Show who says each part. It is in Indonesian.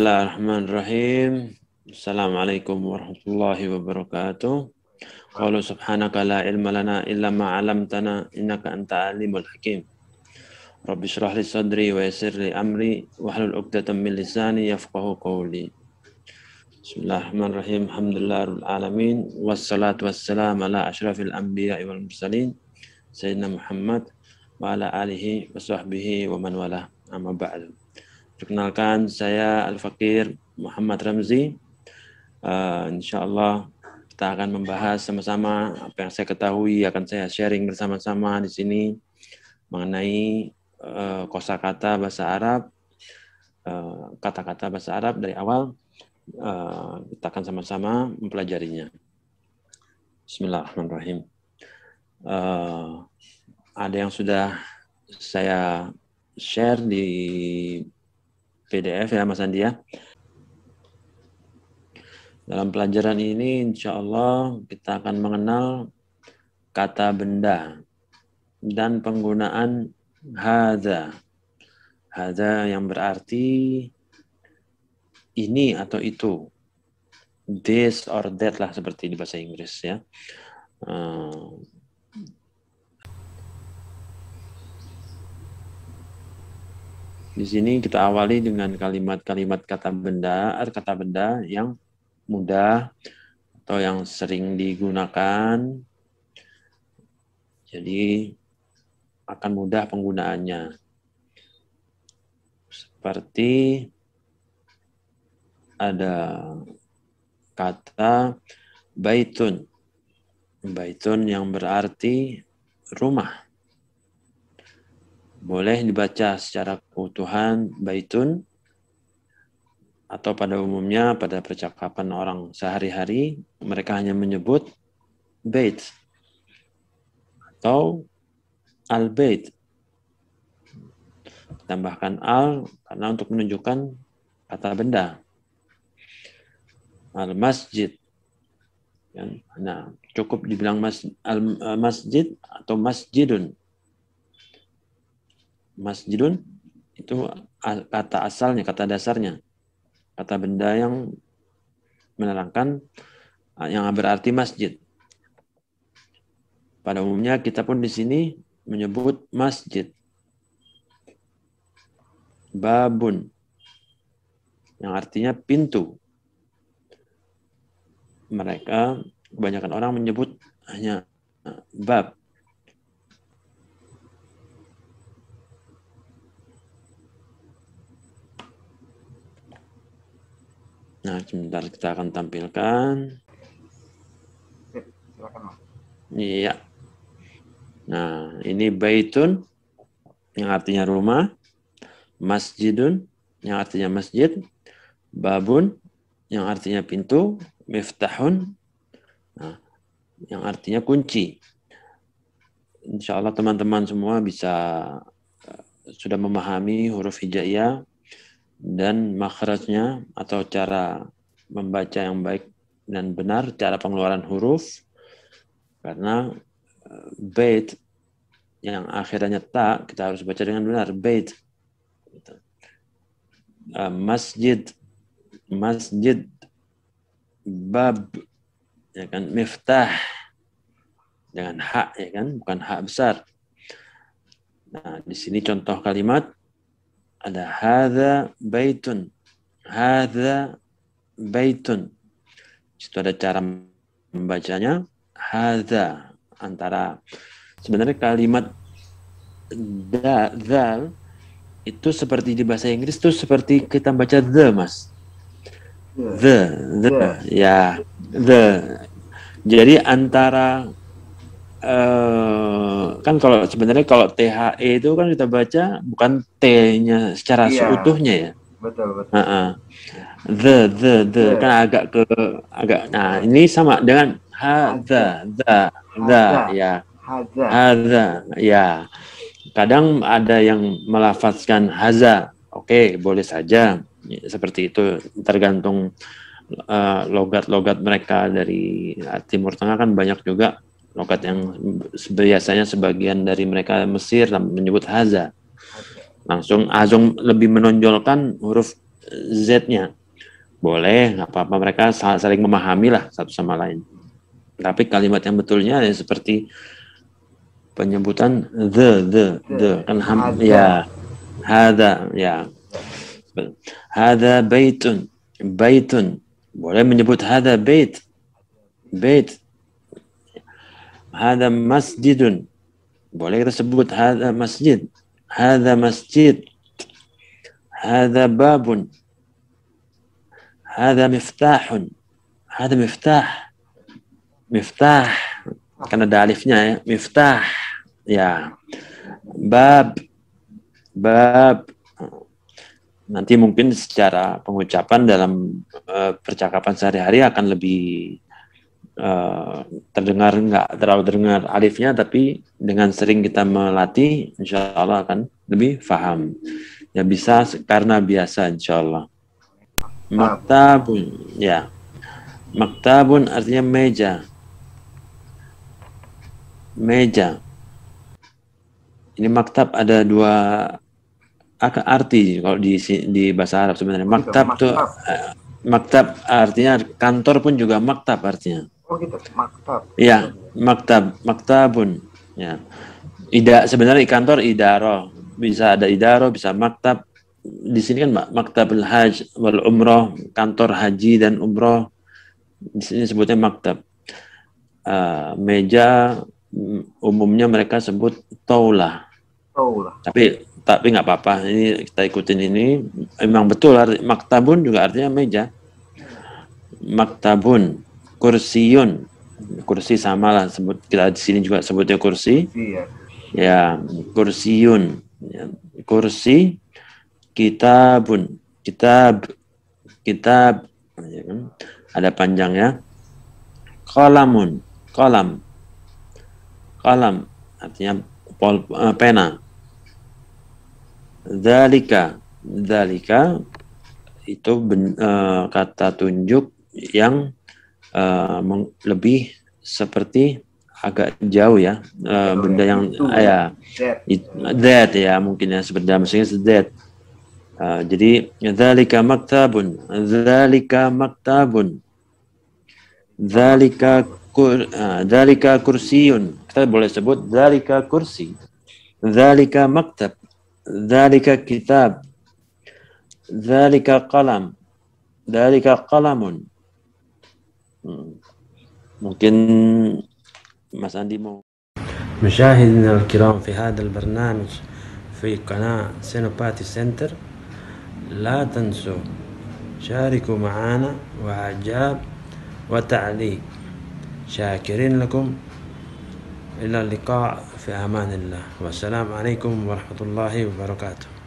Speaker 1: الله الرحمن الرحيم السلام عليكم ورحمة الله وبركاته قالوا سبحانك لا علم لنا إلا ما علمتنا إنك أنت عليم الحكيم رب اشرح لي صدري ويسر لي أمري واحلل عقدة من لساني يفقه قولي بسم الله الرحمن الرحيم الحمد لله رب العالمين والصلاة والسلام على أشرف الأنبياء والمرسلين سيدنا محمد وعلى آله وصحبه ومن والاه أما بعد Perkenalkan saya Al Fakir Muhammad Ramzi. Uh, eh, insya Allah kita akan membahas sama-sama apa yang saya ketahui akan saya sharing bersama-sama di sini mengenai uh, kosakata bahasa Arab, eh, kata-kata uh, bahasa Arab dari awal. Uh, kita akan sama-sama mempelajarinya. Bismillahirrahmanirrahim. Uh, ada yang sudah saya share di PDF ya Mas Andi ya. Dalam pelajaran ini insya Allah kita akan mengenal kata benda dan penggunaan hadza. Hadza yang berarti ini atau itu. This or that lah seperti di bahasa Inggris ya. Eh, Di sini kita awali dengan kalimat-kalimat kata benda, atau eh, kata benda yang mudah atau yang sering digunakan. Jadi akan mudah penggunaannya. Seperti ada kata baitun. Baitun yang berarti rumah boleh dibaca secara keutuhan baitun atau pada umumnya pada percakapan orang sehari-hari mereka hanya menyebut bait atau al bait tambahkan al karena untuk menunjukkan kata benda al masjid nah cukup dibilang mas, al masjid atau masjidun Masjidun itu kata asalnya, kata dasarnya. Kata benda yang menerangkan yang berarti masjid. Pada umumnya kita pun di sini menyebut masjid. Babun yang artinya pintu. Mereka kebanyakan orang menyebut hanya bab Nah, sebentar kita akan tampilkan. Iya. Nah, ini baitun yang artinya rumah, masjidun yang artinya masjid, babun yang artinya pintu, miftahun nah, yang artinya kunci. Insya Allah teman-teman semua bisa eh, sudah memahami huruf hijaiyah dan makhrajnya atau cara membaca yang baik dan benar cara pengeluaran huruf karena eh, bait yang akhirnya tak kita harus baca dengan benar bait gitu. eh, masjid masjid bab ya kan miftah dengan hak ya kan bukan hak besar nah di sini contoh kalimat ada hadza baitun hadza baitun itu ada cara membacanya hadza antara sebenarnya kalimat da, dal itu seperti di bahasa Inggris itu seperti kita baca the mas ya. the the ya yeah, the jadi antara Uh, kan kalau sebenarnya kalau THE itu kan kita baca bukan T-nya secara iya, seutuhnya ya. Betul betul. Uh -uh. The the the yeah. kan agak ke agak. Nah ini sama dengan ha the the the ya. Haza. Haza ya. Kadang ada yang melafazkan haza. Oke okay, boleh saja ya, seperti itu tergantung eh, logat-logat uh, logat -logat mereka dari eh, Timur Tengah kan banyak juga lokat yang biasanya sebagian dari mereka Mesir menyebut haza. Langsung Azong lebih menonjolkan huruf Z-nya. Boleh, apa-apa mereka saling memahami lah satu sama lain. Tapi kalimat yang betulnya ya seperti penyebutan the, the, the. Kan ham, ya, hada, ya. Hada baitun, baitun. Boleh menyebut hada bait, bait Hada masjidun. Boleh kita sebut hada masjid. Hada masjid. Hada babun. Hada miftahun. Hada miftah. Miftah. Karena ada alifnya ya. Miftah. Ya. Bab. Bab nanti mungkin secara pengucapan dalam uh, percakapan sehari-hari akan lebih Eh, terdengar nggak terlalu terdengar alifnya tapi dengan sering kita melatih insya Allah akan lebih faham ya bisa karena biasa insya Allah maktabun ya maktabun artinya meja meja ini maktab ada dua arti kalau di di bahasa Arab sebenarnya iya, maktab tuh eh, maktab artinya kantor pun juga maktab artinya Oh gitu. maktab. Iya, maktab, maktabun. Ya. Ida sebenarnya kantor idaro, bisa ada idaro, bisa maktab. Di sini kan maktabul haj wal umroh, kantor haji dan umroh. Di sini sebutnya maktab. Uh, meja mm, umumnya mereka sebut taulah. Taulah. Tapi tapi nggak apa-apa. Ini kita ikutin ini. Emang betul maktabun juga artinya meja. Maktabun kursiun kursi sama lah sebut kita di sini juga sebutnya kursi iya. ya kursiun ya, kursi kitabun kitab kitab kita ya kan? panjang ada panjangnya kolamun kolam kolam artinya pol, eh, pena dalika dalika itu ben, uh, kata tunjuk yang uh, lebih seperti agak jauh ya uh, benda yang uh, ya dead ya mungkin ya seperti dalam bahasa uh, jadi zalika maktabun zalika maktabun zalika kur, uh, ah, kursiun kita boleh sebut zalika kursi zalika maktab zalika kitab zalika kalam zalika kalamun ممكن مس عندي مو مشاهدينا الكرام في هذا البرنامج في قناة سينوباتي سنتر لا تنسوا شاركوا معنا وإعجاب وتعليق شاكرين لكم إلى اللقاء في أمان الله والسلام عليكم ورحمة الله وبركاته